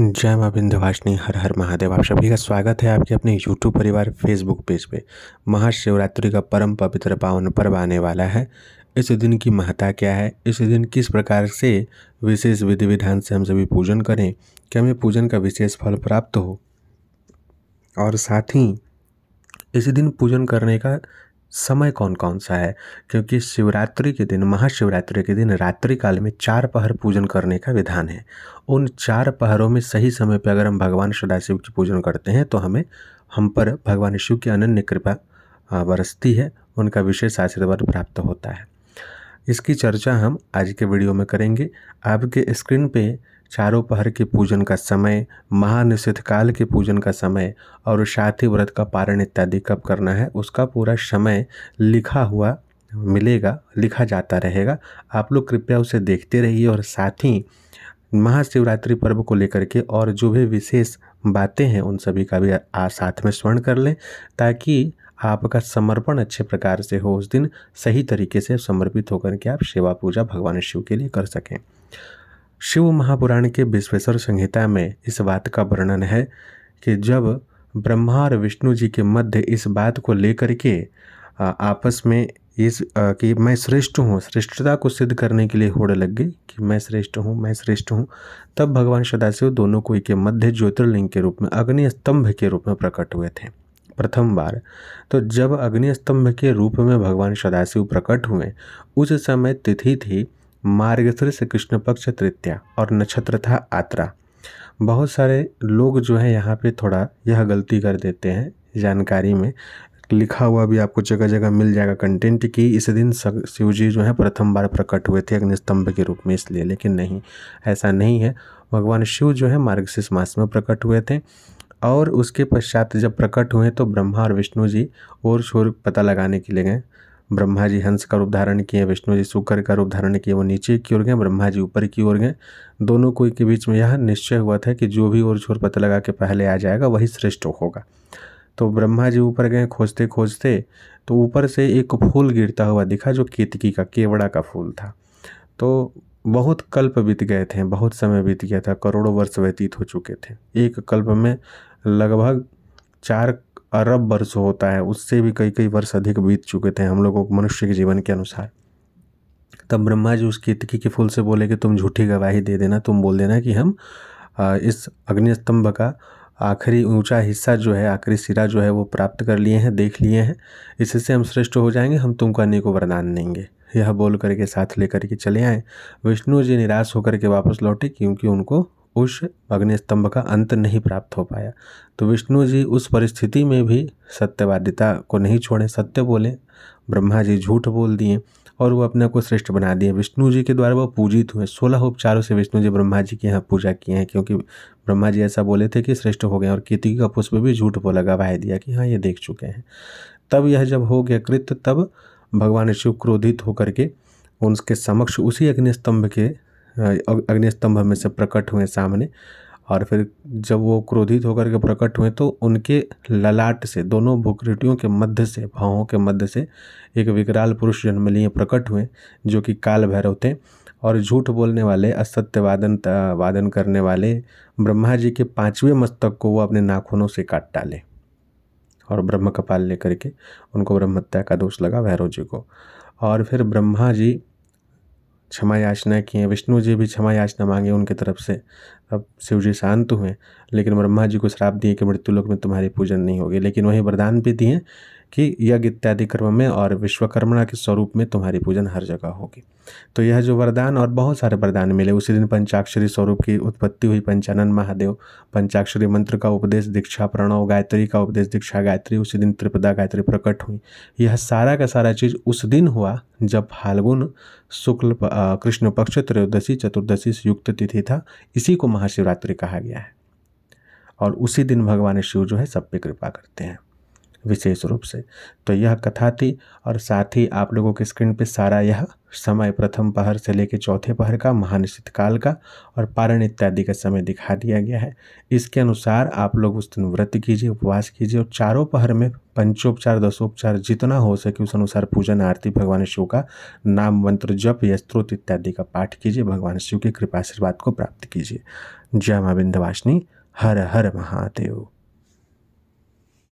जय माँ विंध्यवासिनी हर हर महादेव आप सभी का स्वागत है आपके अपने यूट्यूब परिवार फेसबुक पेज पे महाशिवरात्रि का परम पवित्र पावन पर्व आने वाला है इस दिन की महत्ता क्या है इस दिन किस प्रकार से विशेष विधि विधान से हम सभी पूजन करें कि हमें पूजन का विशेष फल प्राप्त हो और साथ ही इस दिन पूजन करने का समय कौन कौन सा है क्योंकि शिवरात्रि के दिन महाशिवरात्रि के दिन रात्रि काल में चार पहर पूजन करने का विधान है उन चार पहरों में सही समय पर अगर हम भगवान सदाशिव की पूजन करते हैं तो हमें हम पर भगवान शिव की अनन्य कृपा बरसती है उनका विशेष आशीर्वाद प्राप्त होता है इसकी चर्चा हम आज के वीडियो में करेंगे आपके स्क्रीन पे चारों पहर के पूजन का समय महानिषिध काल के पूजन का समय और साथी व्रत का पारण इत्यादि कब करना है उसका पूरा समय लिखा हुआ मिलेगा लिखा जाता रहेगा आप लोग कृपया उसे देखते रहिए और साथ ही महाशिवरात्रि पर्व को लेकर के और जो भी विशेष बातें हैं उन सभी का भी आ साथ में स्मरण कर लें ताकि आपका समर्पण अच्छे प्रकार से हो उस दिन सही तरीके से समर्पित होकर के आप सेवा पूजा भगवान शिव के लिए कर सकें शिव महापुराण के विश्वेश्वर संहिता में इस बात का वर्णन है कि जब ब्रह्मा और विष्णु जी के मध्य इस बात को लेकर के आपस में इस कि मैं श्रेष्ठ हूँ श्रेष्ठता को सिद्ध करने के लिए होड़ लग गई कि मैं श्रेष्ठ हूँ मैं श्रेष्ठ हूँ तब भगवान सदाशिव दोनों को के मध्य ज्योतिर्लिंग के रूप में अग्नि स्तंभ के रूप में प्रकट हुए थे प्रथम बार तो जब अग्निस्तंभ के रूप में भगवान सदाशिव प्रकट हुए उस समय तिथि थी मार्गशीर्ष कृष्ण पक्ष तृतीया और नक्षत्र था आत्रा बहुत सारे लोग जो है यहाँ पे थोड़ा यह गलती कर देते हैं जानकारी में लिखा हुआ भी आपको जगह जगह मिल जाएगा कंटेंट कि इस दिन शिव जी जो है प्रथम बार प्रकट हुए थे अग्निस्तंभ के रूप में इसलिए लेकिन नहीं ऐसा नहीं है भगवान शिव जो है मार्गशीर्ष मास में प्रकट हुए थे और उसके पश्चात जब प्रकट हुए तो ब्रह्मा और विष्णु जी और शोर पता लगाने के लिए गए ब्रह्मा जी हंस का रूप धारण किए विष्णु जी शुक्र का रूप धारण किए वो नीचे की ओर गए ब्रह्मा जी ऊपर की ओर गए दोनों को के बीच में यह निश्चय हुआ था कि जो भी और छोर पता लगा के पहले आ जाएगा वही श्रेष्ठ होगा तो ब्रह्मा जी ऊपर गए खोजते खोजते तो ऊपर से एक फूल गिरता हुआ दिखा जो केतकी का केवड़ा का फूल था तो बहुत कल्प बीत गए थे बहुत समय बीत गया था करोड़ों वर्ष व्यतीत हो चुके थे एक कल्प में लगभग चार अरब वर्ष होता है उससे भी कई कई वर्ष अधिक बीत चुके थे हम लोगों को मनुष्य के जीवन के अनुसार तब ब्रह्मा जी उस केतकी के फूल से बोले कि तुम झूठी गवाही दे देना तुम बोल देना कि हम इस अग्निस्तंभ का आखिरी ऊंचा हिस्सा जो है आखिरी सिरा जो है वो प्राप्त कर लिए हैं देख लिए हैं इससे हम श्रेष्ठ हो जाएंगे हम तुमको को वरदान देंगे यह बोल करके साथ लेकर के चले आए विष्णु जी निराश होकर के वापस लौटे क्योंकि उनको उस अग्निस्तंभ का अंत नहीं प्राप्त हो पाया तो विष्णु जी उस परिस्थिति में भी सत्यवादिता को नहीं छोड़े सत्य बोले ब्रह्मा जी झूठ बोल दिए और वो अपने को श्रेष्ठ बना दिए विष्णु जी के द्वारा वो पूजित हुए सोलह उपचारों से विष्णु जी ब्रह्मा जी के यहाँ पूजा किए हैं क्योंकि ब्रह्मा जी ऐसा बोले थे कि श्रेष्ठ हो गए और केतकी का पुष्प भी झूठ बोला गवाह दिया कि हाँ ये देख चुके हैं तब यह जब हो गया कृत्य तब भगवान शिव क्रोधित होकर के उनके समक्ष उसी अग्निस्तंभ के हाँ, अग्निस्तंभ में से प्रकट हुए सामने और फिर जब वो क्रोधित होकर के प्रकट हुए तो उनके ललाट से दोनों भूकृतियों के मध्य से भावों के मध्य से एक विकराल पुरुष जन्म लिए प्रकट हुए जो कि काल भैरव थे और झूठ बोलने वाले असत्य वादन वादन करने वाले ब्रह्मा जी के पांचवें मस्तक को वो अपने नाखूनों से काट डाले और ब्रह्म कपाल लेकर के उनको ब्रह्मत्या का दोष लगा भैरव जी को और फिर ब्रह्मा जी क्षमा याचना की है विष्णु जी भी क्षमा याचना मांगे उनके तरफ से अब शिव जी शांत हुए लेकिन ब्रह्मा जी को श्राप दिए कि मृत्यु लोक में तुम्हारी पूजन नहीं होगी लेकिन वही वरदान भी दिए कि यज्ञ इत्यादि कर्म में और विश्वकर्मणा के स्वरूप में तुम्हारी पूजन हर जगह होगी तो यह जो वरदान और बहुत सारे वरदान मिले उसी दिन पंचाक्षरी स्वरूप की उत्पत्ति हुई पंचानन महादेव पंचाक्षरी मंत्र का उपदेश दीक्षा प्रणव गायत्री का उपदेश दीक्षा गायत्री उसी दिन त्रिपदा गायत्री प्रकट हुई यह सारा का सारा चीज़ उस दिन हुआ जब फाल्गुन शुक्ल कृष्ण पक्ष त्रयोदशी चतुर्दशी से युक्त तिथि था इसी को महाशिवरात्रि कहा गया है और उसी दिन भगवान शिव जो है सब पे कृपा करते हैं विशेष रूप से तो यह कथा थी और साथ ही आप लोगों के स्क्रीन पे सारा यह समय प्रथम पहर से लेकर चौथे पहर का महानिश्चित काल का और पारण इत्यादि का समय दिखा दिया गया है इसके अनुसार आप लोग उस दिन व्रत कीजिए उपवास कीजिए और चारों पहर में पंचोपचार दसोपचार जितना हो सके उस अनुसार पूजन आरती भगवान शिव का नाम मंत्र जप या स्त्रोत इत्यादि का पाठ कीजिए भगवान शिव की कृपा आशीर्वाद को प्राप्त कीजिए जय माँ विंध्यवासिनी हर हर महादेव